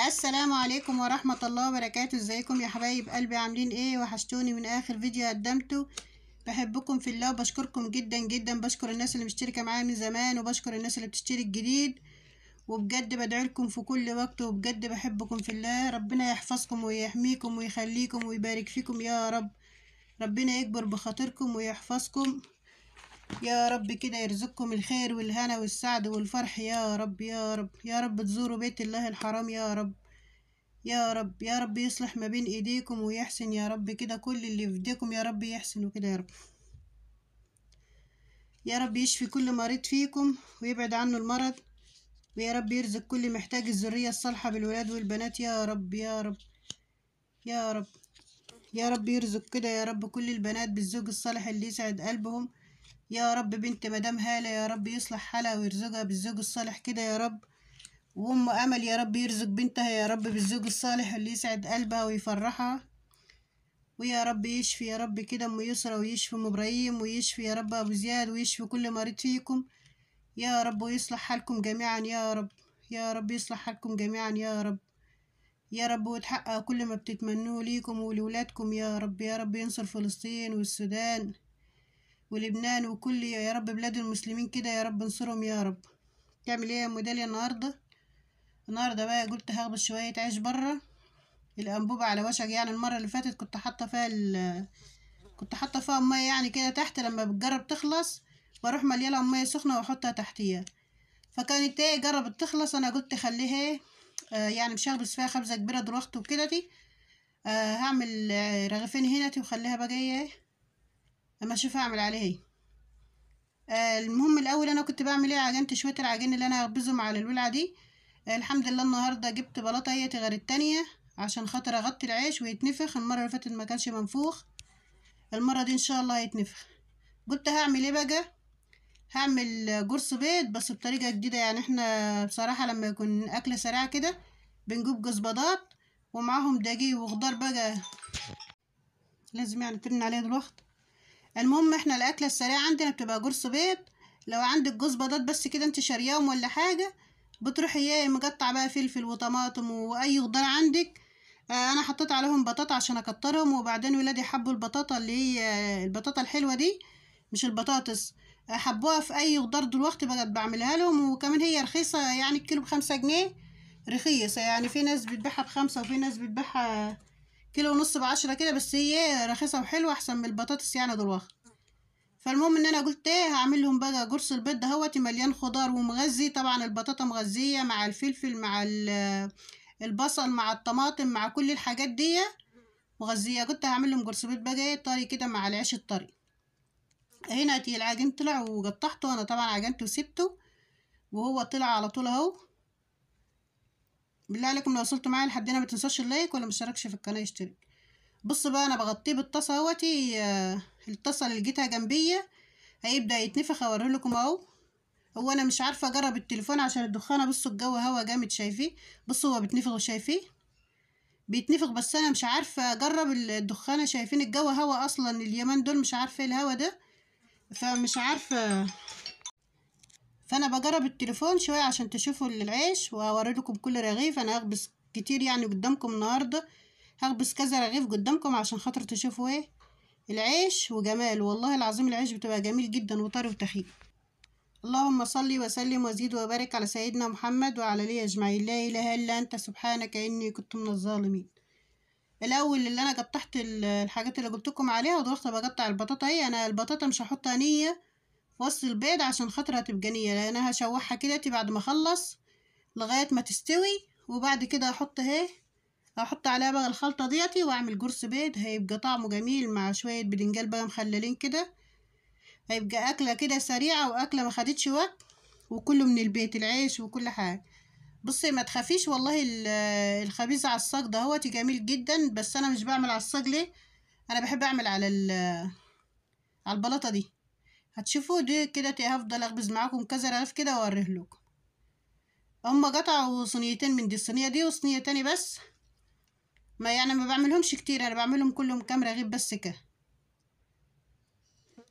السلام عليكم ورحمة الله وبركاته ازيكم يا حبايب قلبي عاملين ايه وحشتوني من اخر فيديو قدمته بحبكم في الله وبشكركم جدا جدا بشكر الناس اللي مشتركة معايا من زمان وبشكر الناس اللي بتشترك جديد وبجد بدعيلكم في كل وقت وبجد بحبكم في الله ربنا يحفظكم ويحميكم ويخليكم ويبارك فيكم يا رب ربنا يكبر بخاطركم ويحفظكم يا رب كده يرزقكم الخير والهنا والسعد والفرح يا رب يا رب يا رب تزوروا بيت الله الحرام يا رب يا رب يا رب يصلح ما بين ايديكم ويحسن يا رب كده كل اللي في ايديكم يا رب يحسن وكده يا رب يا رب يشفي كل مريض فيكم ويبعد عنه المرض ويا رب يرزق كل محتاج الذرية الصالحة بالولاد والبنات يا رب يا رب يا رب يا رب يرزق كده يا رب كل البنات بالزوج الصالح اللي يسعد قلبهم يا رب بنت مدام هالة يا رب يصلح حالها ويرزقها بالزوج الصالح كده يا رب وأم أمل يا رب يرزق بنتها يا رب بالزوج الصالح اللي يسعد قلبها ويفرحها ويا رب يشفي يا رب كده أم يسرى ويشفي أم إبراهيم ويشفي يا رب أبو زياد ويشفي كل مريض فيكم يا رب ويصلح حالكم جميعا يا رب يا رب يصلح حالكم جميعا يا رب يا رب وتحقق كل ما بتتمنوه ليكم ولولادكم يا رب يا رب ينصر فلسطين والسودان ولبنان وكل يا رب بلاد المسلمين كده يا رب انصرهم يا رب تعمل ايه يا داليا النهاردة النهاردة بقى قلت هخبط شوية عيش برا الأنبوبة على وشك يعني المرة اللي فاتت كنت حاطة فيها ال كنت حاطة فيها مية يعني كده تحت لما بتجرب تخلص بروح مليانة مية سخنة واحطها تحتيها فكانت ايه جربت تخلص انا قلت خليها ايه، آه يعني مش هخبز فيها خبزة كبيرة دلوقتي وكده دي آه هعمل آه، رغيفين هنا وخليها بقى ايه لما اشوف اعمل عليه ايه آه المهم الاول انا كنت بعمل ايه عجنت شويه العجين اللي انا هخبزهم على الولعه دي آه الحمد لله النهارده جبت بلاطه هي غير التانية عشان خاطر اغطي العيش ويتنفخ المره اللي فاتت ما كانش منفوخ المره دي ان شاء الله هيتنفخ قلت هعمل ايه بقى هعمل قرص بيض بس بطريقه جديده يعني احنا بصراحه لما يكون اكل سريع كده بنجيب جوز ومعاهم دقيق وخضار بقى لازم يعني ترن عليه دلوقتي المهم احنا الاكله السريعه عندنا بتبقى جرص بيض لو عندك جوز بيضات بس كده انت شارياهم ولا حاجه بتروحي ايه مقطع بقى فلفل وطماطم واي خضار عندك آه انا حطيت عليهم بطاطا عشان اكترهم وبعدين ولادي حبوا البطاطا اللي هي البطاطا الحلوه دي مش البطاطس آه، حبوها في اي خضار دلوقتي بقت بعملها لهم وكمان هي رخيصه يعني الكيلو بخمسة جنيه رخيصه يعني في ناس بتبيعها بخمسة وفي ناس بتبيعها كيلو ونص بعشرة كده بس هي رخيصة وحلوة أحسن من البطاطس يعني دول فالمهم ان انا قلت ايه هعمل لهم بقى قرص البيض دهوتي مليان خضار ومغذي طبعا البطاطا مغذيه مع الفلفل مع آه، البصل مع الطماطم مع كل الحاجات دي مغذيه كنت هعمل لهم قرص بيض بقى ايه طري كده مع العيش الطري هنا العجين طلع وقطعته انا طبعا عجنته وسبته وهو طلع على طول اهو بالله عليكم لو وصلتوا معايا لحد هنا ما تنساش اللايك ولا مشتركش في القناه يشترك بص بقى انا بغطيه بالطاسه اهوتي آه، الطاسه اللي لقيتها جنبي هيبدا يتنفخ اوريه لكم اهو هو انا مش عارفه اجرب التليفون عشان الدخانه بصوا الجو هوا جامد شايفيه بصوا هو بيتنفخ وشايفيه بيتنفخ بس انا مش عارفه اجرب الدخانه شايفين الجو هوا اصلا اليمن دول مش عارفه إيه الهوا ده فمش عارفه فانا بجرب التليفون شويه عشان تشوفوا العيش وهوريلكم لكم كل رغيف انا هخبز كتير يعني قدامكم النهارده هخبز كذا رغيف قدامكم عشان خاطر تشوفوا ايه العيش وجمال والله العظيم العيش بتبقى جميل جدا وطري وتخين اللهم صل وسلم وزيد وبارك على سيدنا محمد وعلى لي اجمعين لا اله الا انت سبحانك اني كنت من الظالمين الاول اللي انا قطعت الحاجات اللي جبتكم عليها ودلوقتي بقطع البطاطا اهي انا البطاطا مش هحطها نيه في وسط البيض عشان خاطر هتبقى نية لان انا هشوحها كده بعد ما اخلص لغاية ما تستوي وبعد كده احط اهي احط عليها بقى الخلطة ديتي واعمل قرص بيض هيبقى طعمه جميل مع شوية بدنجال بقى مخللين كده هيبقى اكلة كده سريعة واكلة ما خدتش وقت وكله من البيت العيش وكل حاجة بصي ما تخافيش والله الخبيز الصاج ده هوتي جميل جدا بس انا مش بعمل على الصاج ليه انا بحب اعمل على على البلاطه دي هتشوفوا دي إيه كده هفضل اخبز معاكم كذا رغيف كده واوريه لكم هما قطعوا صينيتين من دي الصينيه دي وصينيه تاني بس ما يعني ما بعملهمش كتير انا بعملهم كلهم كام رغيف بس كده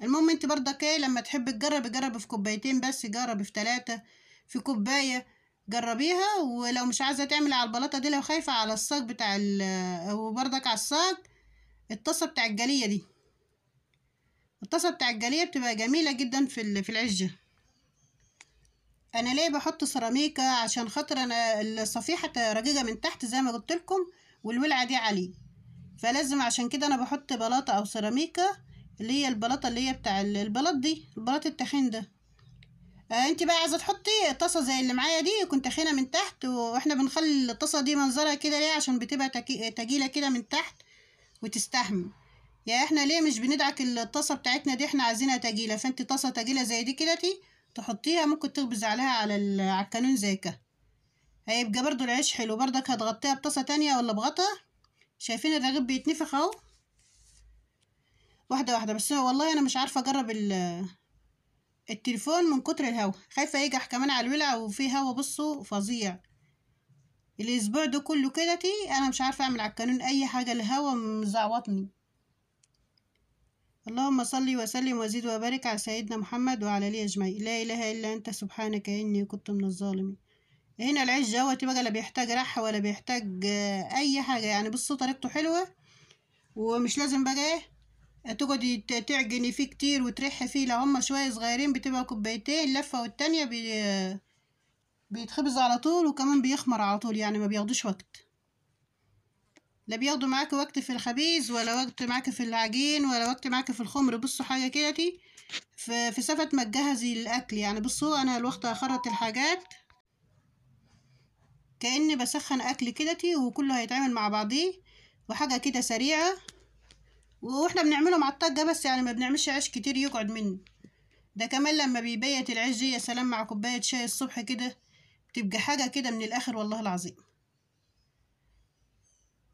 المهم انت برضك ايه لما تحب تجرب جرب في كوبايتين بس جرب في تلاتة في كوباية جربيها ولو مش عايزة تعمل على البلاطة دي لو خايفة على الصاج بتاع ال وبرضك على الصاج الطاسة بتاع الجلية دي الطاسة بتاع الجالية بتبقى جميلة جدا في في العجة انا ليه بحط سيراميكا عشان خاطر انا الصفيحة رقيقة من تحت زي ما قلت لكم والولعة دي عليه فلازم عشان كده انا بحط بلاطة او سيراميكا اللي هي البلاطة اللي هي بتاع البلاط دي البلاط التخين ده آه انت بقى عايزه تحطي طاسه زي اللي معايا دي كنت خينه من تحت واحنا بنخلي الطاسه دي منظرها كده ليه عشان بتبقى تقيله كده من تحت وتستحمل يعني احنا ليه مش بندعك الطاسة بتاعتنا دي احنا عايزينها تقيله فانت طاسة تقيله زي دي كده تحطيها ممكن تخبز عليها على على الكانون زي كده هيبقى برضو العيش حلو بردك هتغطيها بطاسة تانية ولا بغطا شايفين الرغيف بيتنفخ اهو واحدة واحدة بس والله انا مش عارفة اجرب التليفون من كتر الهوا خايفة يجح كمان على الولع وفي هوا بصوا فظيع الاسبوع ده كله كده انا مش عارفة اعمل على الكانون اي حاجة الهوا مزعوطني اللهم صل وسلم وزد وبارك على سيدنا محمد وعلى اله اجمعين لا اله الا انت سبحانك اني كنت من الظالمين هنا العيش دوت بقى لا بيحتاج رح ولا بيحتاج آه، اي حاجه يعني بصوا طريقته حلوه ومش لازم بقى ايه تقعدي تعجني فيه كتير وتريحي فيه لو هما شويه صغيرين بتبقى كوبايتين لفه والتانيه بي... بيتخبز على طول وكمان بيخمر على طول يعني ما بياخدوش وقت لا بياخدوا معاك وقت في الخبيز ولا وقت معاك في العجين ولا وقت معاك في الخمر بصوا حاجة كده دي في, صفه سفة ما تجهزي الأكل يعني بصوا أنا الوقت اخرت الحاجات كأني بسخن أكل كده وكله هيتعمل مع بعضيه وحاجة كده سريعة واحنا بنعمله مع الطاجة بس يعني ما بنعملش عيش كتير يقعد منه ده كمان لما بيبيت العيش دي يا سلام مع كوباية شاي الصبح كده بتبقى حاجة كده من الآخر والله العظيم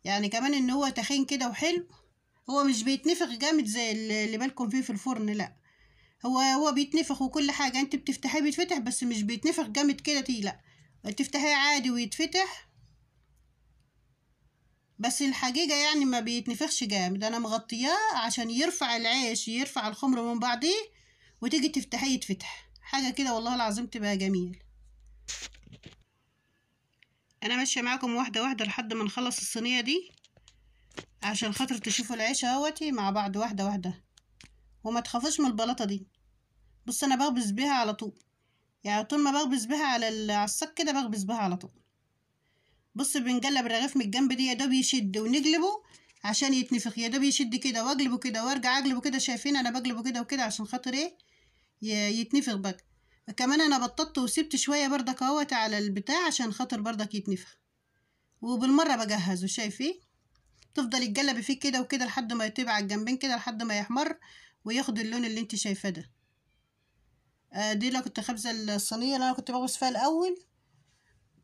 يعني كمان ان هو تخين كده وحلو هو مش بيتنفخ جامد زي اللي بالكم فيه في الفرن لا هو هو بيتنفخ وكل حاجة انت بتفتحيه بيتفتح بس مش بيتنفخ جامد كده تي لا تفتحيه عادي ويتفتح بس الحقيقة يعني ما بيتنفخش جامد انا مغطياه عشان يرفع العيش يرفع الخمر من بعضيه وتيجي تفتحيه يتفتح حاجة كده والله العظيم تبقى جميل انا ماشيه معاكم واحده واحده لحد ما نخلص الصينيه دي عشان خاطر تشوفوا العيش اهوتي مع بعض واحده واحده وما تخافوش من البلاطه دي بص انا بغبس بيها على طول يعني طول ما بغبس بيها على على الصك كده بغبس بيها على طول بص بنقلب الرغيف من الجنب دي يا دوب يشد ونقلبه عشان يتنفخ يا دوب يشد كده واقلبه كده وارجع اقلبه كده شايفين انا بقلبه كده وكده عشان خاطر ايه يتنفخ بقى كمان انا بططت وسبت شويه بردك اهوت على البتاع عشان خاطر بردك يتنفخ وبالمره بجهزه شايفين إيه؟ تفضل تقلبي فيه كده وكده لحد ما يطيب على الجنبين كده لحد ما يحمر وياخد اللون اللي انت شايفاه ده آه دي لو كنت خبزه الصينيه اللي انا كنت ببص فيها الاول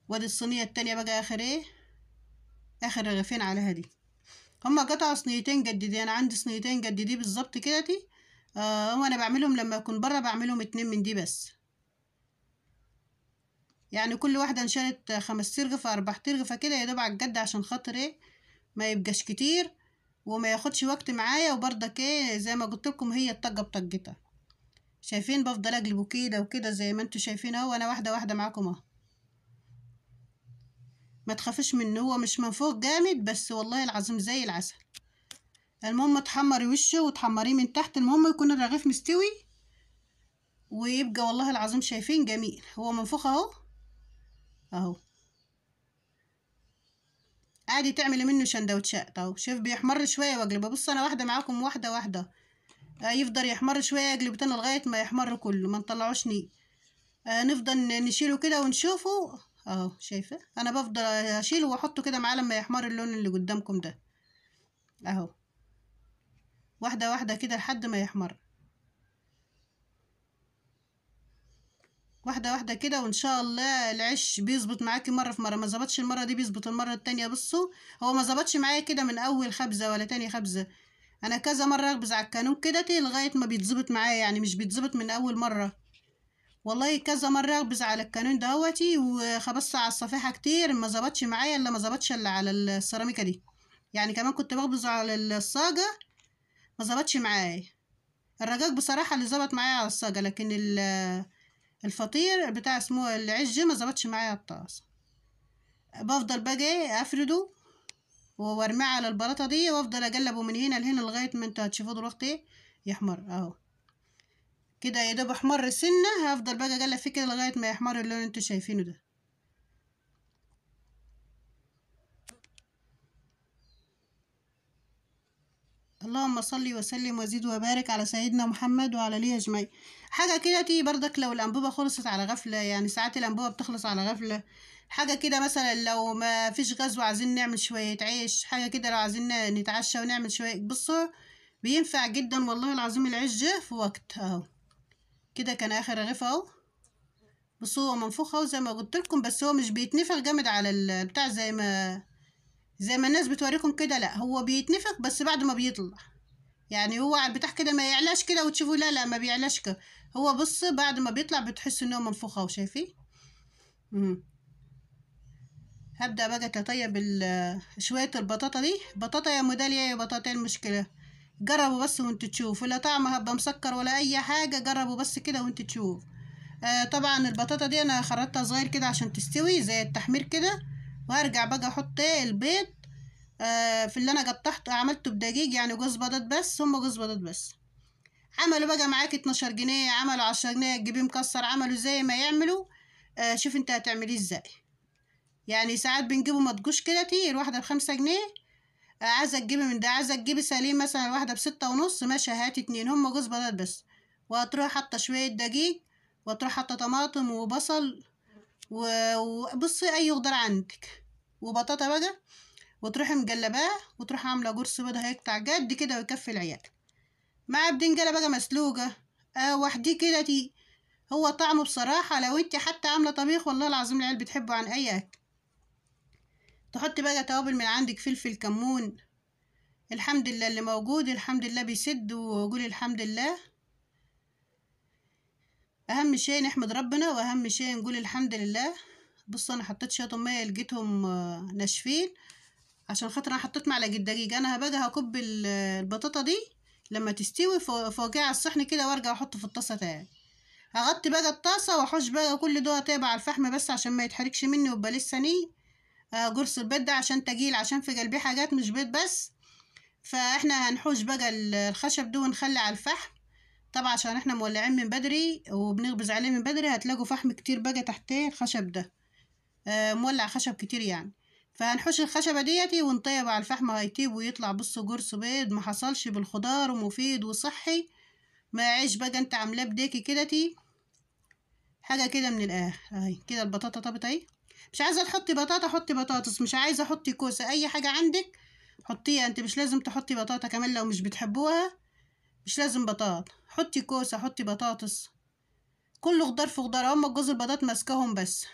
وادي الصينيه التانية بقى اخر ايه اخر رغيفين عليها دي هما قطعوا صينيتين جددي انا عندي صينيتين جددي بالظبط كده دي آه وانا بعملهم لما اكون بره بعملهم اتنين من دي بس يعني كل واحدة نشرت خمس ترغفة أربع ترغفة كده يا دوب على الجد عشان خاطر ايه ما يبقاش كتير وما ياخدش وقت معايا وبرضك ايه زي ما قلت لكم هي الطقه بطقتها شايفين بفضل اقلبه كده وكده زي ما انتوا شايفين اهو انا واحده واحده معاكم اهو ما تخافش منه هو مش منفوخ جامد بس والله العظيم زي العسل المهم تحمري وشه وتحمريه من تحت المهم يكون الرغيف مستوي ويبقى والله العظيم شايفين جميل هو منفوخ اهو اهو عادي تعملي منه سندوتشات اهو شوف بيحمر شويه واقلبه بص انا واحده معاكم واحده واحده آه يفضل يحمر شويه اقلب تاني لغايه ما يحمر كله ما نطلعوش ني آه نفضل نشيله كده ونشوفه اهو شايفه انا بفضل اشيله واحطه كده معاه لما يحمر اللون اللي قدامكم ده اهو واحده واحده كده لحد ما يحمر واحده واحده كده وان شاء الله العش بيظبط معاكي مره في مره ما ظبطش المره دي بيظبط المره التانية بصوا هو ما ظبطش معايا كده من اول خبزه ولا تاني خبزه انا كذا مره اخبز على الكانون كده لغايه ما بيتظبط معايا يعني مش بيتظبط من اول مره والله كذا مره اخبز على الكانون دهوتي وخبصت على الصفيحه كتير ما ظبطش معايا الا ما ظبطش الا على السيراميكا دي يعني كمان كنت بخبز على الصاجه ما ظبطش معايا الرجاج بصراحه اللي ظبط معايا على الصاجه لكن ال الفطير بتاع اسمه العجة ما ظبطش معايا الطاسة بفضل بقى إيه، افرده وارميه على البلاطة دي وافضل اقلبه من هنا لهنا لغاية ما انتوا هتشوفوا دلوقتي إيه، يحمر اهو كده يا دوب احمر سنة هفضل بقى اقلب فيه كده لغاية ما يحمر اللون انتوا شايفينه ده اللهم صلي وسلم وزيد وبارك على سيدنا محمد وعلى لي اجمعين حاجه كده تيجي بردك لو الانبوبه خلصت على غفله يعني ساعات الانبوبه بتخلص على غفله حاجه كده مثلا لو ما فيش غاز وعايزين نعمل شويه عيش حاجه كده لو عايزين نتعشى ونعمل شويه بصوا بينفع جدا والله العظيم العيش جه في وقت اهو كده كان اخر رغيف اهو بصوا هو منفوخ اهو زي ما قلت لكم بس هو مش بيتنفخ جامد على البتاع زي ما زي ما الناس بتوريكم كده لا هو بيتنفخ بس بعد ما بيطلع يعني هو على البتاع كده ما يعلاش كده وتشوفوا لا لا ما بيعلاش كده هو بص بعد ما بيطلع بتحس ان هو منفوخه اهو هبدا بقى تطيب شويه البطاطا دي بطاطا يا مداليه يا بطاطا إيه المشكله جربوا بس وانت تشوفوا لا طعمها هبقى مسكر ولا اي حاجه جربوا بس كده وانت تشوف آه طبعا البطاطا دي انا خرطتها صغير كده عشان تستوي زي التحمير كده وهرجع بقى احط ايه البيض آه في اللي انا قطعته عملته بدقيق يعني جوز بيضات بس هم جوز بيضات بس عملوا بقى معاك 12 جنيه عملوا 10 جنيه تجيبيه مكسر عملوا زي ما يعملوا آه شوف انت هتعمليه ازاي يعني ساعات بنجيبه مطقوش كده تي الواحده بخمسة جنيه آه عايزه تجيبي من ده عايزه تجيبي سليم مثلا الواحده بستة ونص ماشي هاتي اتنين هم جوز بيضات بس وهتروح حاطه شويه دقيق وهتروح حاطه طماطم وبصل وبصي اي خضار عندك وبطاطا بقى وتروحي مجلباه وتروحي عامله قرص بيض هيقطع جد كده ويكفي العيال مع بدنجله بقى مسلوقه اه وحدي كده دي هو طعمه بصراحه لو انت حتى عامله طبيخ والله العظيم العيال بتحبه عن اي اكل تحطي بقى توابل من عندك فلفل كمون الحمد لله اللي موجود الحمد لله بيسد وقولي الحمد لله اهم شيء نحمد ربنا واهم شيء نقول الحمد لله بص انا حطيت شويه ميه لقيتهم آه، ناشفين عشان خاطر انا حطيت معلقه دقيق انا بقى هكب البطاطا دي لما تستوي فوقيها على الصحن كده وارجع احطه في الطاسه تاني هغطي بقى الطاسه واحوش بقى كل ده تابع على الفحم بس عشان ما يتحركش مني ويبقى لسه ني آه، قرص البيض ده عشان تقيل عشان في قلبي حاجات مش بيض بس فاحنا هنحوش بقى الخشب ده ونخلي على الفحم طبعا عشان احنا مولعين من بدري وبنغبز عليه من بدري هتلاقوا فحم كتير بقى تحتيه الخشب ده آه، مولع خشب كتير يعني فهنحش الخشبة ديتي ونطيب على الفحم هيطيب ويطلع بصوا قرص بيض ما حصلش بالخضار ومفيد وصحي ما عيش بقى انت عاملاه بديكي كدتي حاجة كده من الآخر اهي كده البطاطا طابت اهي مش عايزة تحطي بطاطا حطي بطاطس مش عايزة حطي كوسة أي حاجة عندك حطيها انت مش لازم تحطي بطاطا كمان لو مش بتحبوها مش لازم بطاطا حطي كوسة حطي بطاطس كله خضار في خضار هما جوز البطاط ماسكاهم بس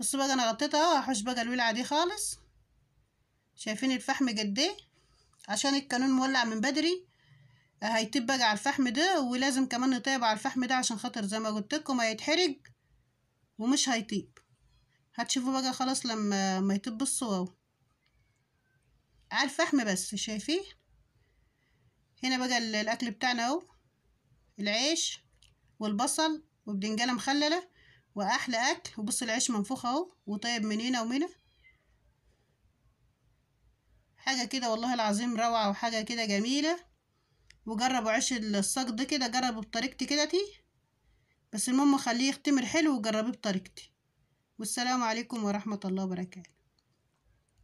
بصوا بقى انا غطيتها آه، هحوش بقى الولعة دي خالص شايفين الفحم قد ايه عشان الكانون مولع من بدري آه، هيتب بقى على الفحم ده ولازم كمان نطيب على الفحم ده عشان خاطر زي ما قلت لكم هيتحرق ومش هيطيب هتشوفوا بقى خلاص لما ما بصوا اهو على الفحم بس شايفين هنا بقى الاكل بتاعنا اهو العيش والبصل وبدنجانة مخللة وأحلى أكل وبص العيش منفوخ أهو وطيب من هنا ومن هنا حاجة كده والله العظيم روعة وحاجة كده جميلة وجربوا عيش الصاج ده كده جربوا بطريقتي كده تي بس المهم خليه يختمر حلو وجربيه بطريقتي والسلام عليكم ورحمة الله وبركاته